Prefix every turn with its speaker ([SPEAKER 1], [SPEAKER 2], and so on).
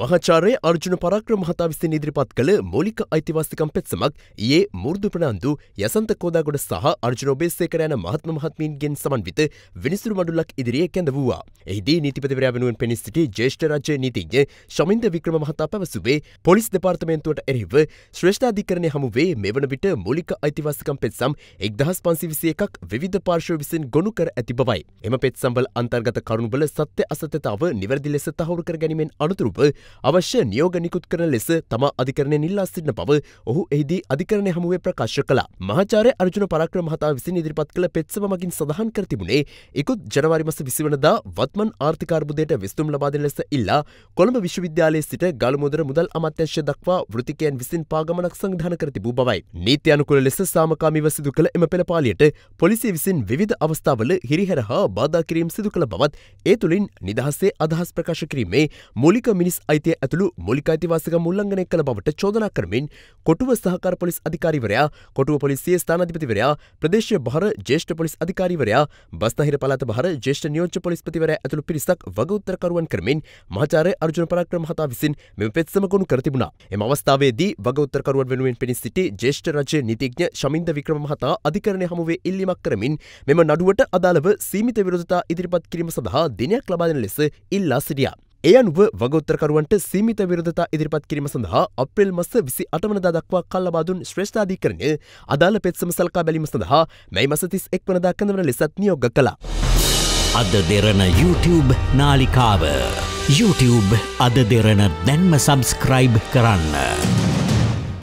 [SPEAKER 1] මහාචාර්ය අර්ජුන පරාක්‍රම මහතා විසින් ඉදිරිපත් කළ මූලික අයිතිවාසිකම් පෙත්සමක් ඊයේ මුරුදු ප්‍රනාන්දු යසන්ත කෝදාගොඩ සහ අර්ජුන ඔබේසේකර යන මහත්ම මහත්මීන්ගෙන් සමන්විත විනිසුරු මඩුල්ලක් ඉදිරියේ කැඳ වූවා. එහිදී නීතිපතිවරයා වෙනුවෙන් පෙනී සිටි ජ්‍යෙෂ්ඨ රාජ්‍ය නීතිඥ ශමින්ද වික්‍රම මහතා පැවසුවේ පොලිස් දෙපාර්තමේන්තුවට එරෙහිව ශ්‍රේෂ්ඨාධිකරණය හමුවේ මෙවන විට මූලික අයිතිවාසිකම් පෙත්සම් 1521ක් විවිධ පාර්ශ්ව විසින් ගොනු කර ඇති බවයි. එම පෙත්සම්වල අන්තර්ගත කරුණුවල සත්‍ය අසත්‍යතාව නිවැරදි ලෙස තහවුරු කර ගැනීමෙන් අනතුරුව අවශ්‍ය නියෝග නිකුත් කරන ලෙස තමා අධිකරණයෙන් ඉල්ලා සිටින බව ඔහු එහිදී අධිකරණය හමුවේ ප්‍රකාශ කළා. මහාචාර්ය අර්ජුන පරාක්‍රම මහතා විසින් ඉදිරිපත් කළ පෙත්සම මගින් සඳහන් කර තිබුණේ ඉකුත් ජනවාරි මස 20 වෙනිදා වත්මන් ආර්ථික අර්බුදයට විසඳුම් ලබා දෙන ලෙස ඉල්ලා කොළඹ විශ්වවිද්‍යාලයේ සිට ගල්මුදර මුදල් අමාත්‍යංශය දක්වා වෘත්තිකයන් විසින් පාගමනක් සංවිධාන කර තිබූ බවයි. නීති අනුකූල ලෙස සාමකාමීව සිදු කළ එම පෙළපාලියට පොලිසිය විසින් විවිධ අවස්ථාවල හිරිහැර හා බාධා කිරීම් සිදු කළ බවත් ඒ තුළින් නිදහසේ අදහස් ප්‍රකාශ කිරීමේ මූලික මිනිස් අයිතිය ඇතුළු මූලික අයිතිවාසිකම් උල්ලංඝනය කළ බවට චෝදනා කරමින් කොටුව සහකාර පොලිස් අධිකාරිවරයා, කොටුව පොලිසියේ ස්ථානාධිපතිවරයා, ප්‍රදේශීය බහර ජ්‍යෙෂ්ඨ පොලිස් අධිකාරිවරයා, බස්නාහිර පළාත බහර ජ්‍යෙෂ්ඨ නියෝජ්‍ය පොලිස්පතිවරයා ඇතුළු පිරිසක් වගඋත්තරකරුවන් කරමින් මහාචාර්ය අර්ජුන පරාක්‍රම මහතා විසින් මෙම පෙත්සම ගොනු කර තිබුණා. එම අවස්ථාවේදී වගඋත්තරකරුවන් වෙනුවෙන් පෙනී සිටි ජ්‍යෙෂ්ඨ රජ්‍ය නීතිඥ ශමින්ද වික්‍රම මහතා අධිකරණය හමුවේ ඉල්ලීමක් කරමින් මෙම නඩුවට අදාළව සීමිත විරෝධතා ඉදිරිපත් කිරීම සඳහා දිනයක් ලබා දෙන ලෙස ඉල්ලා සිටියා. ඒ අනුව වගෝත්තරකරුවන්ට සීමිත විරධතා ඉදිරිපත් කිරීම සඳහා අප්‍රේල් මස විසි අටවනදා දක්වා කල්ලබාදුන් ශ්‍රේෂ්ඨාධීකරණය අදාළ පෙත්සම සල්කා බැලීම සඳහා මැයි මසතිස් එක් වනදා කඳවන ලෙසත් නියෝග කළා.
[SPEAKER 2] අද දෙරන YouTube නාලිකාව. YouTube අද දෙරන දැන්ම සබස්ක්‍රයිබ් කරන්න.